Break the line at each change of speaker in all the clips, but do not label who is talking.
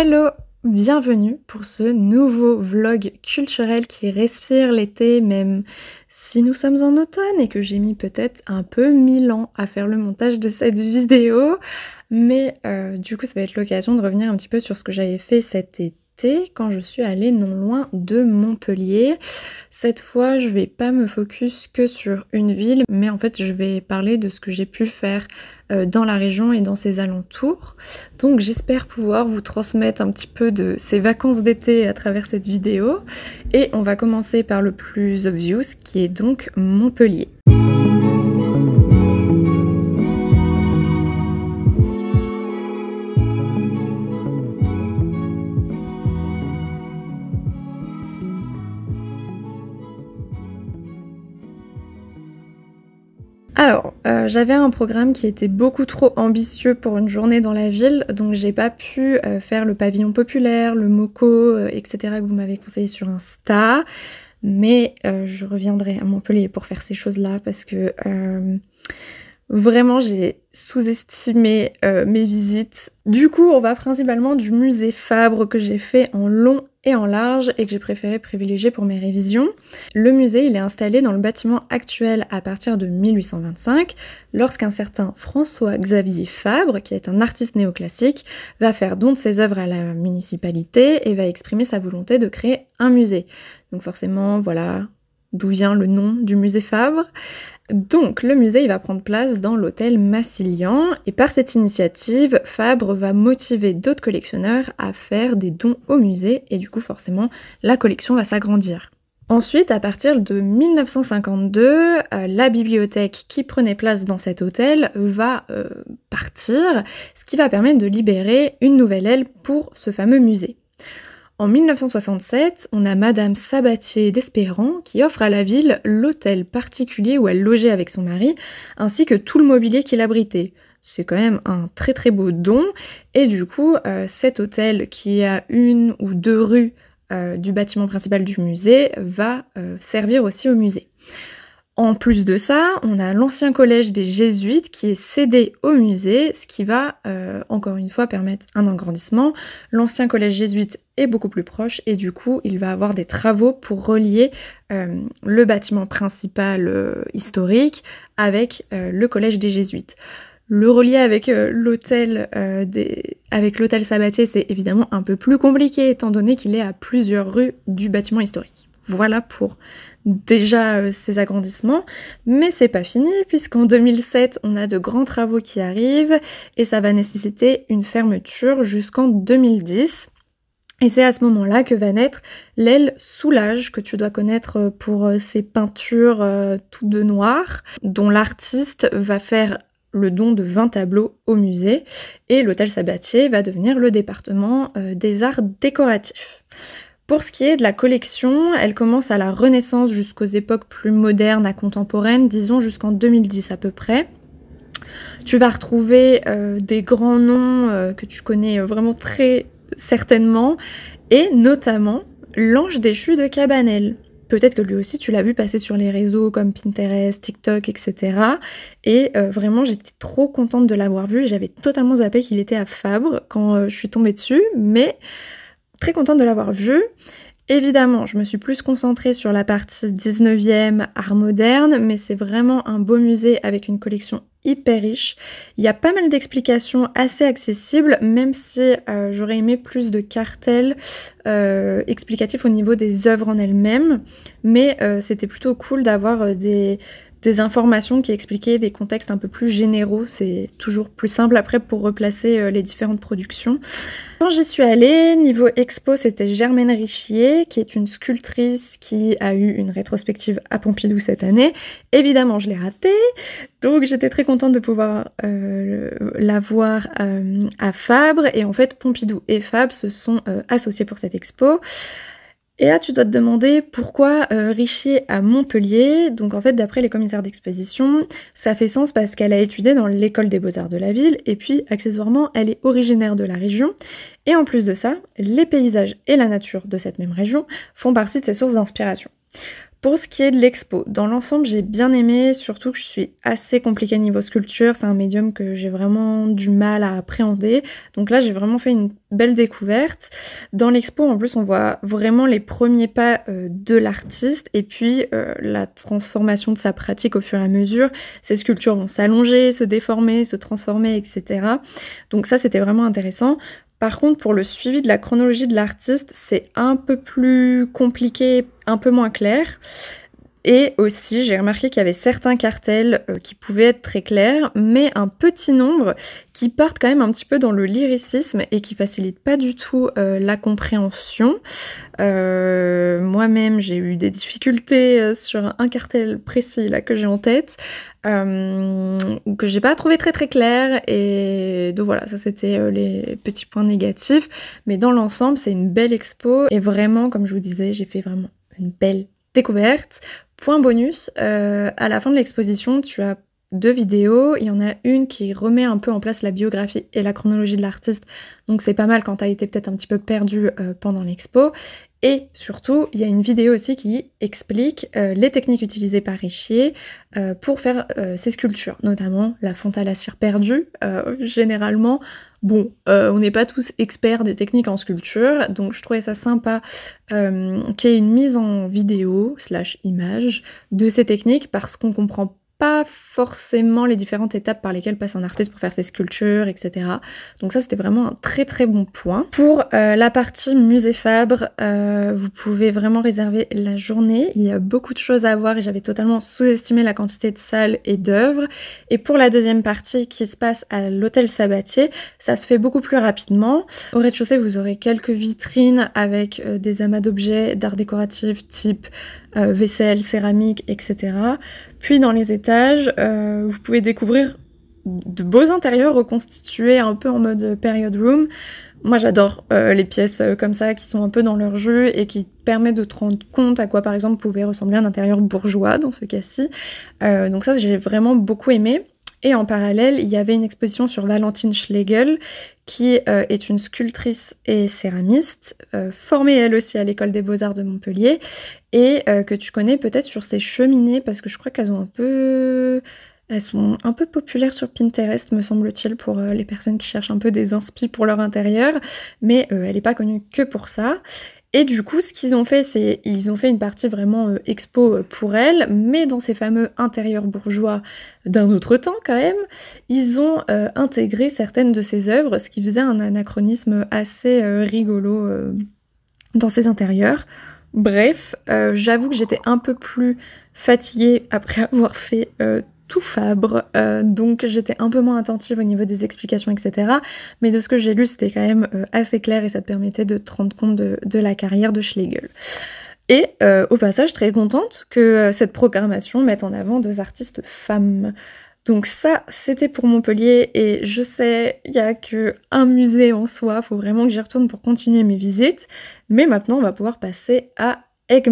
Hello Bienvenue pour ce nouveau vlog culturel qui respire l'été, même si nous sommes en automne et que j'ai mis peut-être un peu mille ans à faire le montage de cette vidéo. Mais euh, du coup, ça va être l'occasion de revenir un petit peu sur ce que j'avais fait cet été quand je suis allée non loin de Montpellier. Cette fois, je vais pas me focus que sur une ville, mais en fait, je vais parler de ce que j'ai pu faire euh, dans la région et dans ses alentours. Donc, j'espère pouvoir vous transmettre un petit peu de ces vacances d'été à travers cette vidéo. Et on va commencer par le plus obvious, qui est donc Montpellier. Alors, euh, j'avais un programme qui était beaucoup trop ambitieux pour une journée dans la ville, donc j'ai pas pu euh, faire le pavillon populaire, le moco, euh, etc. que vous m'avez conseillé sur Insta. Mais je reviendrai à Montpellier pour faire ces choses-là parce que Vraiment, j'ai sous-estimé euh, mes visites. Du coup, on va principalement du musée Fabre que j'ai fait en long et en large et que j'ai préféré privilégier pour mes révisions. Le musée, il est installé dans le bâtiment actuel à partir de 1825, lorsqu'un certain François-Xavier Fabre, qui est un artiste néoclassique, va faire don de ses œuvres à la municipalité et va exprimer sa volonté de créer un musée. Donc forcément, voilà, d'où vient le nom du musée Fabre. Donc le musée il va prendre place dans l'hôtel Massilian et par cette initiative, Fabre va motiver d'autres collectionneurs à faire des dons au musée et du coup forcément la collection va s'agrandir. Ensuite, à partir de 1952, euh, la bibliothèque qui prenait place dans cet hôtel va euh, partir, ce qui va permettre de libérer une nouvelle aile pour ce fameux musée. En 1967, on a Madame Sabatier d'Espéran qui offre à la ville l'hôtel particulier où elle logeait avec son mari, ainsi que tout le mobilier qu'il abritait. C'est quand même un très très beau don, et du coup, euh, cet hôtel qui a une ou deux rues euh, du bâtiment principal du musée va euh, servir aussi au musée. En plus de ça, on a l'ancien collège des jésuites qui est cédé au musée, ce qui va euh, encore une fois permettre un agrandissement. L'ancien collège jésuite est beaucoup plus proche et du coup il va avoir des travaux pour relier euh, le bâtiment principal euh, historique avec le collège des jésuites. Le relier avec l'hôtel avec l'hôtel Sabatier, c'est évidemment un peu plus compliqué étant donné qu'il est à plusieurs rues du bâtiment historique. Voilà pour déjà euh, ces agrandissements, mais c'est pas fini puisqu'en 2007 on a de grands travaux qui arrivent et ça va nécessiter une fermeture jusqu'en 2010. Et c'est à ce moment-là que va naître l'aile Soulage, que tu dois connaître euh, pour ses euh, peintures tout toutes de noir, dont l'artiste va faire le don de 20 tableaux au musée, et l'hôtel Sabatier va devenir le département des arts décoratifs. Pour ce qui est de la collection, elle commence à la Renaissance jusqu'aux époques plus modernes à contemporaines, disons jusqu'en 2010 à peu près. Tu vas retrouver euh, des grands noms euh, que tu connais euh, vraiment très certainement, et notamment l'ange déchu de Cabanel. Peut-être que lui aussi tu l'as vu passer sur les réseaux comme Pinterest, TikTok, etc. Et vraiment j'étais trop contente de l'avoir vu et j'avais totalement zappé qu'il était à Fabre quand je suis tombée dessus, mais très contente de l'avoir vu. Évidemment, je me suis plus concentrée sur la partie 19e, art moderne, mais c'est vraiment un beau musée avec une collection hyper riche. Il y a pas mal d'explications assez accessibles, même si euh, j'aurais aimé plus de cartels euh, explicatifs au niveau des œuvres en elles-mêmes. Mais euh, c'était plutôt cool d'avoir des, des informations qui expliquaient des contextes un peu plus généraux. C'est toujours plus simple après pour replacer euh, les différentes productions. Quand j'y suis allée, niveau expo, c'était Germaine Richier, qui est une sculptrice qui a eu une rétrospective à Pompidou cette année. Évidemment, je l'ai ratée, donc j'étais très contente de pouvoir euh, la voir euh, à Fabre. Et en fait, Pompidou et Fabre se sont euh, associés pour cette expo. Et là, tu dois te demander pourquoi euh, Richier à Montpellier. Donc, en fait, d'après les commissaires d'exposition, ça fait sens parce qu'elle a étudié dans l'école des beaux-arts de la ville et puis, accessoirement, elle est originaire de la région. Et en plus de ça, les paysages et la nature de cette même région font partie de ses sources d'inspiration. Pour ce qui est de l'expo, dans l'ensemble, j'ai bien aimé, surtout que je suis assez compliquée niveau sculpture. C'est un médium que j'ai vraiment du mal à appréhender. Donc là, j'ai vraiment fait une belle découverte. Dans l'expo, en plus, on voit vraiment les premiers pas euh, de l'artiste et puis euh, la transformation de sa pratique au fur et à mesure. Ses sculptures vont s'allonger, se déformer, se transformer, etc. Donc ça, c'était vraiment intéressant. Par contre, pour le suivi de la chronologie de l'artiste, c'est un peu plus compliqué un peu moins clair. Et aussi, j'ai remarqué qu'il y avait certains cartels euh, qui pouvaient être très clairs, mais un petit nombre qui partent quand même un petit peu dans le lyricisme et qui facilitent pas du tout euh, la compréhension. Euh, moi-même, j'ai eu des difficultés sur un cartel précis là que j'ai en tête, euh, que j'ai pas trouvé très très clair. Et donc voilà, ça c'était les petits points négatifs. Mais dans l'ensemble, c'est une belle expo et vraiment, comme je vous disais, j'ai fait vraiment une belle découverte. Point bonus, euh, à la fin de l'exposition, tu as deux vidéos. Il y en a une qui remet un peu en place la biographie et la chronologie de l'artiste. Donc c'est pas mal quand t'as été peut-être un petit peu perdu euh, pendant l'expo. Et surtout, il y a une vidéo aussi qui explique euh, les techniques utilisées par Richier euh, pour faire ses sculptures, notamment la fonte à la cire perdue. généralement, bon, on n'est pas tous experts des techniques en sculpture, donc je trouvais ça sympa qu'il y ait une mise en vidéo slash image de ces techniques parce qu'on comprend pas forcément les différentes étapes par lesquelles passe un artiste pour faire ses sculptures, etc. Donc ça, c'était vraiment un très très bon point. Pour euh, la partie musée Fabre, euh, vous pouvez vraiment réserver la journée. Il y a beaucoup de choses à voir et j'avais totalement sous-estimé la quantité de salles et d'œuvres. Et pour la deuxième partie qui se passe à l'hôtel Sabatier, ça se fait beaucoup plus rapidement. Au rez-de-chaussée, vous aurez quelques vitrines avec euh, des amas d'objets d'art décoratif type euh, vaisselle, céramique, etc. Puis dans les étages, euh, vous pouvez découvrir de beaux intérieurs reconstitués un peu en mode period room. Moi j'adore euh, les pièces comme ça qui sont un peu dans leur jeu et qui permettent de te rendre compte à quoi par exemple pouvait ressembler un intérieur bourgeois dans ce cas-ci. donc ça j'ai vraiment beaucoup aimé. Et en parallèle, il y avait une exposition sur Valentine Schlegel, qui euh, est une sculptrice et céramiste, euh, formée elle aussi à l'école des beaux-arts de Montpellier, et euh, que tu connais peut-être sur ses cheminées, parce que je crois qu'elles ont un peu... Elles sont un peu populaires sur Pinterest, me semble-t-il, pour les personnes qui cherchent un peu des inspi pour leur intérieur, mais elle n'est pas connue que pour ça. Et du coup, ce qu'ils ont fait, c'est ils ont fait une partie vraiment euh, expo euh, pour elle, mais dans ces fameux intérieurs bourgeois d'un autre temps quand même, ils ont euh, intégré certaines de ses œuvres, ce qui faisait un anachronisme assez rigolo dans ses intérieurs. Bref, j'avoue que j'étais un peu plus fatiguée après avoir fait tout fabre, euh, donc j'étais un peu moins attentive au niveau des explications, etc. Mais de ce que j'ai lu, c'était quand même euh, assez clair et ça te permettait de te rendre compte de, la carrière de Schlegel. Et euh, au passage, très contente que cette programmation mette en avant deux artistes femmes. Donc ça, c'était pour Montpellier et je sais, il n'y a qu'un musée en soi, faut vraiment que j'y retourne pour continuer mes visites. Mais maintenant, on va pouvoir passer à aigues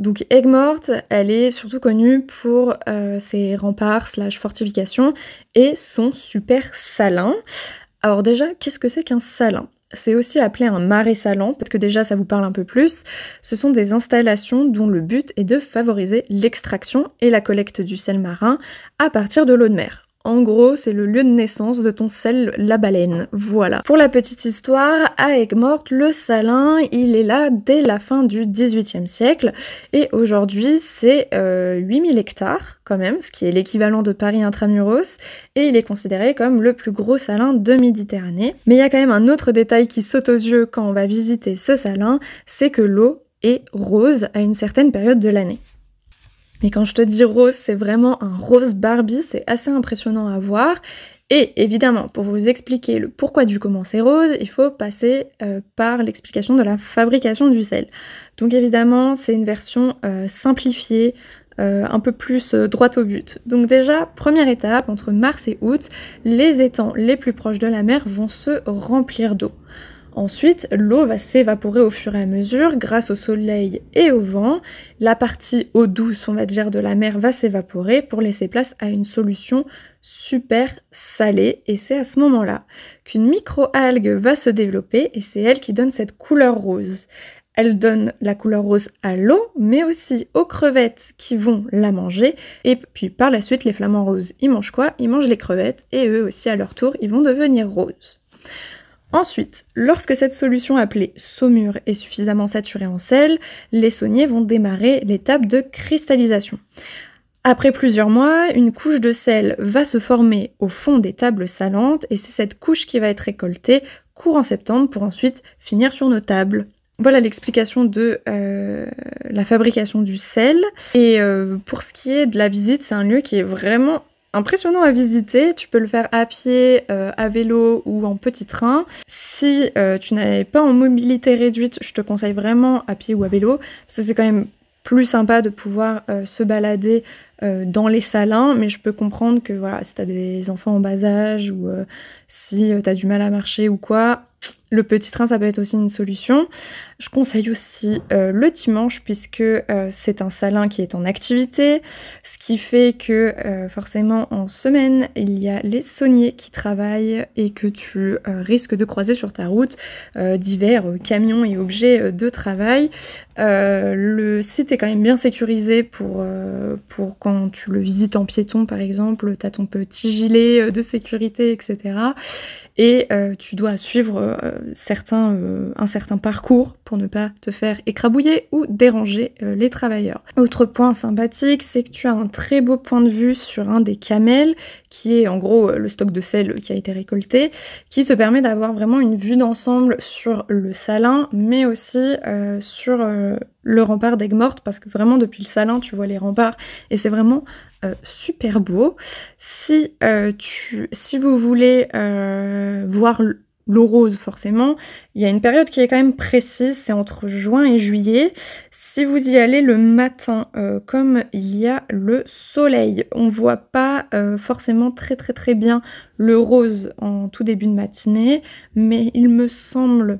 Donc aigues elle est surtout connue pour euh, ses remparts slash fortifications et son super salin. Alors déjà, qu'est-ce que c'est qu'un salin c'est aussi appelé un marais salant, peut-être que déjà ça vous parle un peu plus. Ce sont des installations dont le but est de favoriser l'extraction et la collecte du sel marin à partir de l'eau de mer. En gros, c'est le lieu de naissance de ton sel, la baleine. Voilà. Pour la petite histoire, à aigues le salin, il est là dès la fin du XVIIIe siècle. Et aujourd'hui, c'est 8000 euh, hectares, quand même, ce qui est l'équivalent de Paris intramuros. Et il est considéré comme le plus gros salin de Méditerranée. Mais il y a quand même un autre détail qui saute aux yeux quand on va visiter ce salin, c'est que l'eau est rose à une certaine période de l'année. Mais quand je te dis rose, c'est vraiment un rose Barbie, c'est assez impressionnant à voir. Et évidemment, pour vous expliquer le pourquoi du comment c'est rose, il faut passer euh, par l'explication de la fabrication du sel. Donc évidemment, c'est une version euh, simplifiée, euh, un peu plus droite au but. Donc déjà, première étape, entre mars et août, les étangs les plus proches de la mer vont se remplir d'eau. Ensuite, l'eau va s'évaporer au fur et à mesure grâce au soleil et au vent. La partie eau douce, on va dire, de la mer va s'évaporer pour laisser place à une solution super salée. Et c'est à ce moment-là qu'une micro-algue va se développer et c'est elle qui donne cette couleur rose. Elle donne la couleur rose à l'eau, mais aussi aux crevettes qui vont la manger. Et puis par la suite, les flamants roses, ils mangent quoi Ils mangent les crevettes et eux aussi, à leur tour, ils vont devenir roses. Ensuite, lorsque cette solution appelée saumure est suffisamment saturée en sel, les sauniers vont démarrer l'étape de cristallisation. Après plusieurs mois, une couche de sel va se former au fond des tables salantes et c'est cette couche qui va être récoltée courant septembre pour ensuite finir sur nos tables. Voilà l'explication de euh, la fabrication du sel. Et euh, pour ce qui est de la visite, c'est un lieu qui est vraiment impressionnant à visiter. Tu peux le faire à pied, euh, à vélo ou en petit train. Si euh, tu n'es pas en mobilité réduite, je te conseille vraiment à pied ou à vélo, parce que c'est quand même plus sympa de pouvoir euh, se balader dans les salins, mais je peux comprendre que voilà, si t'as des enfants en bas âge ou si t'as du mal à marcher ou quoi, le petit train, ça peut être aussi une solution. Je conseille aussi euh, le dimanche puisque euh, c'est un salin qui est en activité, ce qui fait que euh, forcément en semaine, il y a les sauniers qui travaillent et que tu risques de croiser sur ta route divers camions et objets de travail. le site est quand même bien sécurisé pour, pour quand tu le visites en piéton par exemple, tu as ton petit gilet de sécurité, etc et euh, tu dois suivre euh, euh, un certain parcours pour ne pas te faire écrabouiller ou déranger les travailleurs. Autre point sympathique, c'est que tu as un très beau point de vue sur un des camels, qui est en gros le stock de sel qui a été récolté, qui te permet d'avoir vraiment une vue d'ensemble sur le salin, mais aussi sur le rempart d'Aigues Mortes, parce que vraiment depuis le salin, tu vois les remparts, et c'est vraiment euh, super beau. Si, euh, tu, si vous voulez euh, voir l'eau rose forcément, il y a une période qui est quand même précise, c'est entre juin et juillet. Si vous y allez le matin, comme il y a le soleil, on voit pas forcément très très très bien le rose en tout début de matinée, mais il me semble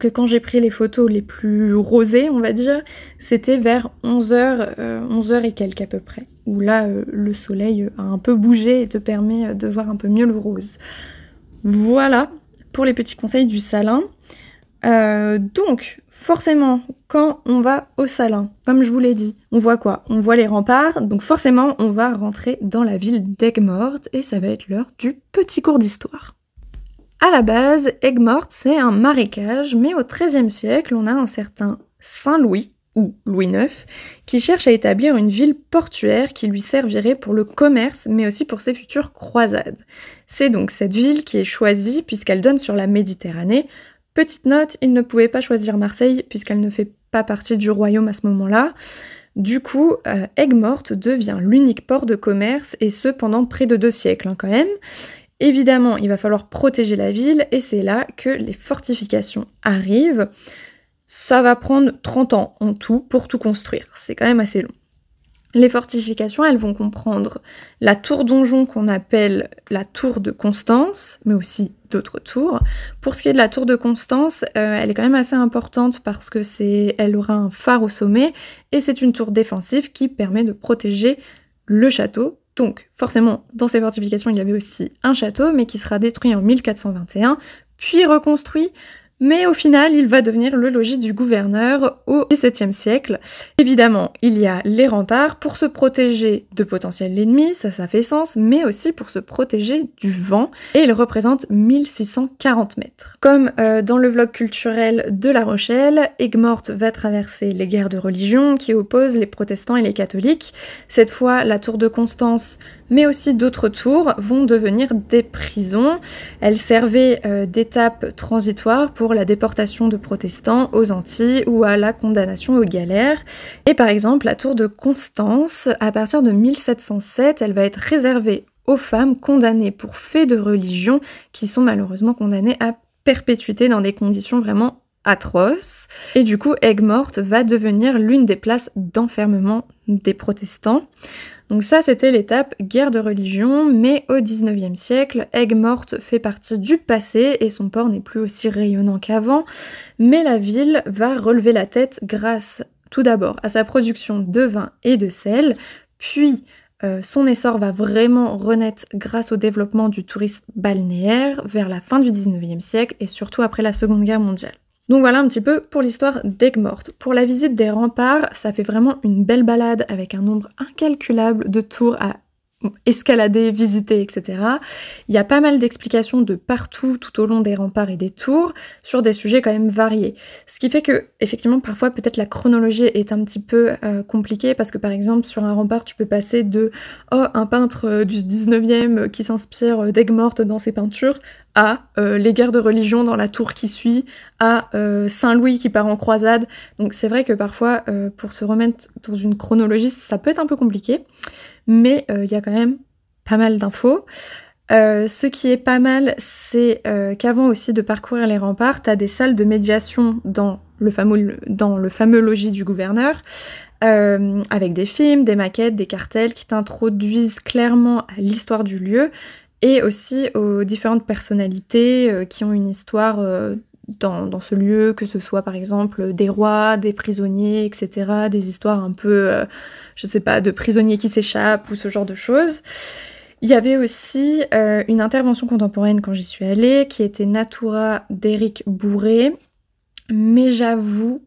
que quand j'ai pris les photos les plus rosées, on va dire, c'était vers 11h, 11h et quelques à peu près où là euh, le soleil euh, a un peu bougé et te permet euh, de voir un peu mieux le rose. Voilà pour les petits conseils du salin. donc, forcément, quand on va au salin, comme je vous l'ai dit, on voit quoi On voit les remparts, donc forcément, on va rentrer dans la ville d'Aigues-Mortes et ça va être l'heure du petit cours d'histoire. À la base, Aigues-Mortes, c'est un marécage, mais au XIIIe siècle, on a un certain Saint-Louis ou Louis IX, qui cherche à établir une ville portuaire qui lui servirait pour le commerce, mais aussi pour ses futures croisades. C'est donc cette ville qui est choisie puisqu'elle donne sur la Méditerranée. Petite note, il ne pouvait pas choisir Marseille puisqu'elle ne fait pas partie du royaume à ce moment-là. Du coup, euh, Aigues-Mortes devient l'unique port de commerce, et ce pendant près de deux siècles hein, quand même. Évidemment, il va falloir protéger la ville, et c'est là que les fortifications arrivent ça va prendre 30 ans en tout pour tout construire. C'est quand même assez long. Les fortifications, elles vont comprendre la tour donjon qu'on appelle la tour de Constance, mais aussi d'autres tours. Pour ce qui est de la tour de Constance, euh, elle est quand même assez importante parce que c'est, elle aura un phare au sommet et c'est une tour défensive qui permet de protéger le château. Donc, forcément, dans ces fortifications, il y avait aussi un château, mais qui sera détruit en 1421, puis reconstruit mais au final, il va devenir le logis du gouverneur au XVIIe siècle. Évidemment, il y a les remparts pour se protéger de potentiels ennemis, ça, ça fait sens, mais aussi pour se protéger du vent, et il représente 1640 mètres. Comme euh, dans le vlog culturel de La Rochelle, Egmort va traverser les guerres de religion qui opposent les protestants et les catholiques. Cette fois, la tour de Constance mais aussi d'autres tours vont devenir des prisons. Elles servaient euh, d'étape transitoire pour la déportation de protestants aux Antilles ou à la condamnation aux galères. Et par exemple, la tour de Constance, à partir de 1707, elle va être réservée aux femmes condamnées pour faits de religion qui sont malheureusement condamnées à perpétuité dans des conditions vraiment atroces. Et du coup, Aigues-Mortes va devenir l'une des places d'enfermement des protestants. Donc ça, c'était l'étape guerre de religion, mais au 19 siècle, Aigues Mortes fait partie du passé et son port n'est plus aussi rayonnant qu'avant, mais la ville va relever la tête grâce tout d'abord à sa production de vin et de sel, puis euh, son essor va vraiment renaître grâce au développement du tourisme balnéaire vers la fin du 19 siècle et surtout après la Seconde Guerre mondiale. Donc voilà un petit peu pour l'histoire d'Aigues Mortes. Pour la visite des remparts, ça fait vraiment une belle balade avec un nombre incalculable de tours à escalader, visiter, etc. Il y a pas mal d'explications de partout tout au long des remparts et des tours sur des sujets quand même variés. Ce qui fait que, effectivement, parfois peut-être la chronologie est un petit peu euh, compliquée parce que par exemple sur un rempart tu peux passer de oh, un peintre euh, du 19e qui s'inspire euh, d'Aigues mortes dans ses peintures à euh, les guerres de religion dans la tour qui suit, à euh, Saint-Louis qui part en croisade. Donc c'est vrai que parfois, euh, pour se remettre dans une chronologie, ça peut être un peu compliqué, mais il y a quand même pas mal d'infos. ce qui est pas mal, c'est qu'avant aussi de parcourir les remparts, t'as des salles de médiation dans le fameux, dans le fameux logis du gouverneur, avec des films, des maquettes, des cartels qui t'introduisent clairement à l'histoire du lieu, et aussi aux différentes personnalités euh, qui ont une histoire euh, dans, ce lieu, que ce soit par exemple des rois, des prisonniers, etc., des histoires un peu, euh, je sais pas, de prisonniers qui s'échappent ou ce genre de choses. Il y avait aussi une intervention contemporaine quand j'y suis allée, qui était Natura d'Éric Bourré, mais j'avoue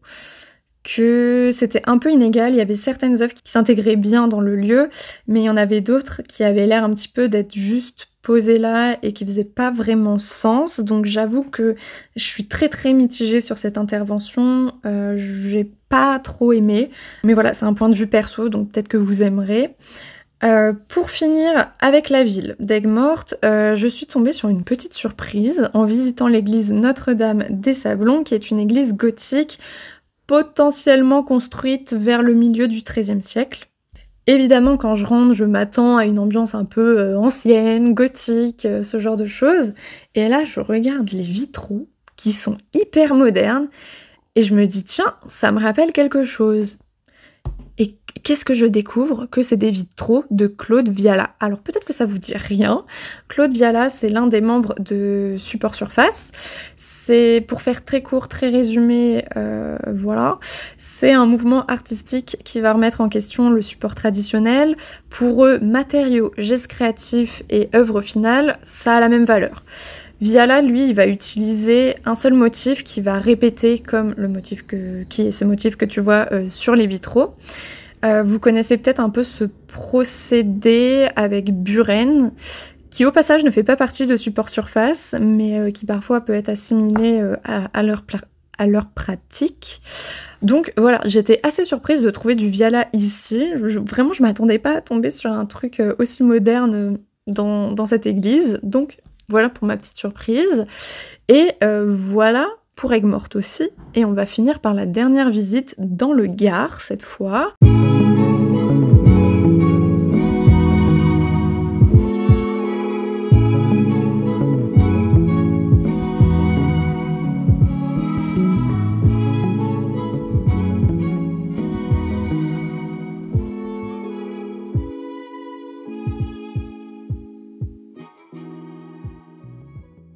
que c'était un peu inégal, il y avait certaines œuvres qui s'intégraient bien dans le lieu, mais il y en avait d'autres qui avaient l'air un petit peu d'être juste posé là et qui faisait pas vraiment sens. Donc j'avoue que je suis très très mitigée sur cette intervention. Euh, j'ai pas trop aimé. Mais voilà, c'est un point de vue perso, donc peut-être que vous aimerez. Euh, pour finir avec la ville daigues mortes euh, je suis tombée sur une petite surprise en visitant l'église Notre-Dame des Sablons, qui est une église gothique potentiellement construite vers le milieu du XIIIe siècle. Évidemment, quand je rentre, je m'attends à une ambiance un peu euh, ancienne, gothique, euh, ce genre de choses. Et là, je regarde les vitraux qui sont hyper modernes et je me dis, tiens, ça me rappelle quelque chose qu'est-ce que je découvre Que c'est des vitraux de Claude Viala. Alors peut-être que ça vous dit rien. Claude Viala, c'est l'un des membres de Support Surface. C'est, pour faire très court, très résumé, euh, voilà, c'est un mouvement artistique qui va remettre en question le support traditionnel. Pour eux, matériaux, gestes créatifs et œuvres finales, ça a la même valeur. Viala, lui, il va utiliser un seul motif qui va répéter comme le motif que, qui est ce motif que tu vois euh, sur les vitraux. Euh, vous connaissez peut-être un peu ce procédé avec Buren, qui au passage ne fait pas partie de support surface, mais euh, qui parfois peut être assimilé euh, à, leur pratique. Donc voilà, j'étais assez surprise de trouver du Viala ici. vraiment, je m'attendais pas à tomber sur un truc aussi moderne dans, cette église. Donc voilà pour ma petite surprise. Et voilà pour Aigues aussi. Et on va finir par la dernière visite dans le Gard cette fois.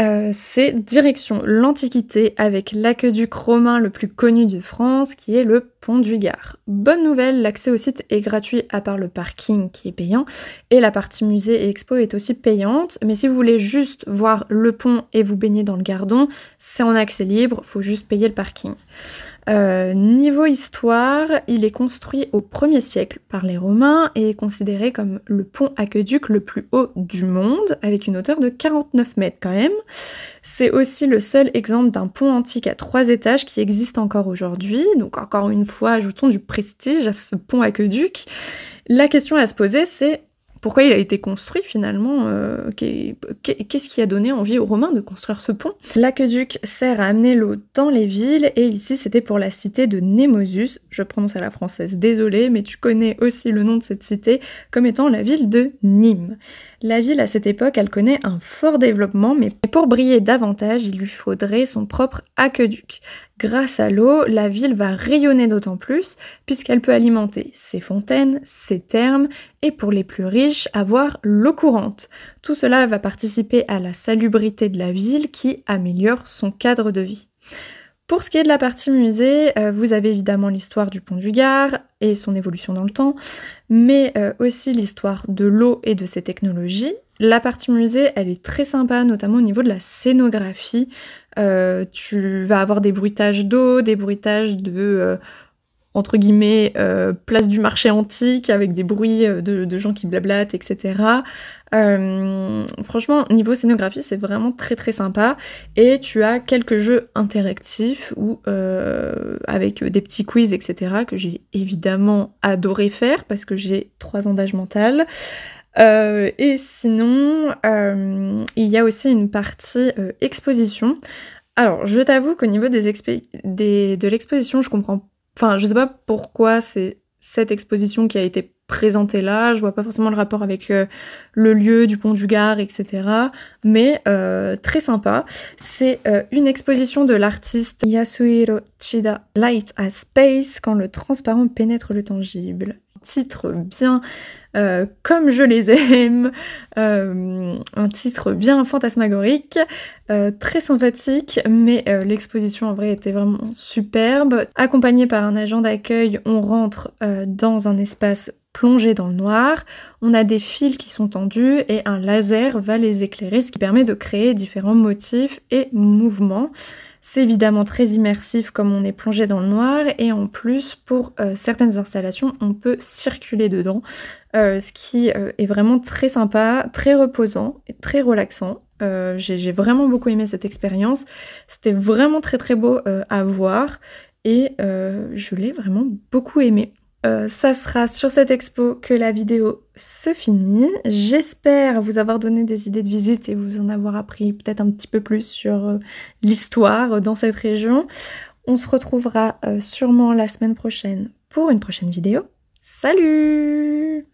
Euh, c'est direction l'Antiquité avec l'aqueduc romain le plus connu de France qui est le Pont du Gard. Bonne nouvelle, l'accès au site est gratuit à part le parking qui est payant et la partie musée et expo est aussi payante. Mais si vous voulez juste voir le pont et vous baigner dans le gardon, c'est en accès libre, faut juste payer le parking. Euh, niveau histoire, il est construit au 1er siècle par les Romains et est considéré comme le pont-aqueduc le plus haut du monde, avec une hauteur de 49 mètres quand même. C'est aussi le seul exemple d'un pont antique à trois étages qui existe encore aujourd'hui, donc encore une fois, ajoutons du prestige à ce pont-aqueduc. La question à se poser, c'est pourquoi il a été construit finalement, euh, qu'est-ce qui a donné envie aux Romains de construire ce pont. L'aqueduc sert à amener l'eau dans les villes et ici c'était pour la cité de Nemosus, je prononce à la française, désolé, mais tu connais aussi le nom de cette cité comme étant la ville de Nîmes. La ville à cette époque, elle connaît un fort développement, mais pour briller davantage, il lui faudrait son propre aqueduc. Grâce à l'eau, la ville va rayonner d'autant plus puisqu'elle peut alimenter ses fontaines, ses thermes et pour les plus riches, avoir l'eau courante. Tout cela va participer à la salubrité de la ville qui améliore son cadre de vie. Pour ce qui est de la partie musée, euh, vous avez évidemment l'histoire du pont du Gard et son évolution dans le temps, mais euh, aussi l'histoire de l'eau et de ses technologies. La partie musée, elle est très sympa, notamment au niveau de la scénographie. Euh, tu vas avoir des bruitages d'eau, des bruitages de euh, entre guillemets euh, place du marché antique avec des bruits de, de gens qui blablatent, etc. franchement, niveau scénographie, c'est vraiment très très sympa. Et tu as quelques jeux interactifs ou avec des petits quiz, etc. que j'ai évidemment adoré faire parce que j'ai trois ans d'âge mental. Euh, et sinon, euh, il y a aussi une partie euh, exposition. Alors, je t'avoue qu'au niveau des, des de l'exposition, je comprends. Enfin, je sais pas pourquoi c'est cette exposition qui a été présentée là. Je vois pas forcément le rapport avec le lieu du pont du Gard, etc. Mais très sympa. C'est une exposition de l'artiste Yasuhiro Chida, Light as Space, quand le transparent pénètre le tangible titre bien euh, comme je les aime, euh, un titre bien fantasmagorique, euh, très sympathique, mais l'exposition en vrai était vraiment superbe. Accompagné par un agent d'accueil, on rentre dans un espace plongé dans le noir, on a des fils qui sont tendus et un laser va les éclairer, ce qui permet de créer différents motifs et mouvements. C'est évidemment très immersif comme on est plongé dans le noir et en plus pour euh, certaines installations on peut circuler dedans, euh, ce qui euh, est vraiment très sympa, très reposant et très relaxant. J'ai vraiment beaucoup aimé cette expérience. C'était vraiment très très beau à voir et je l'ai vraiment beaucoup aimé. Euh, ça sera sur cette expo que la vidéo se finit. J'espère vous avoir donné des idées de visite et vous en avoir appris peut-être un petit peu plus sur euh, l'histoire dans cette région. On se retrouvera euh, sûrement la semaine prochaine pour une prochaine vidéo. Salut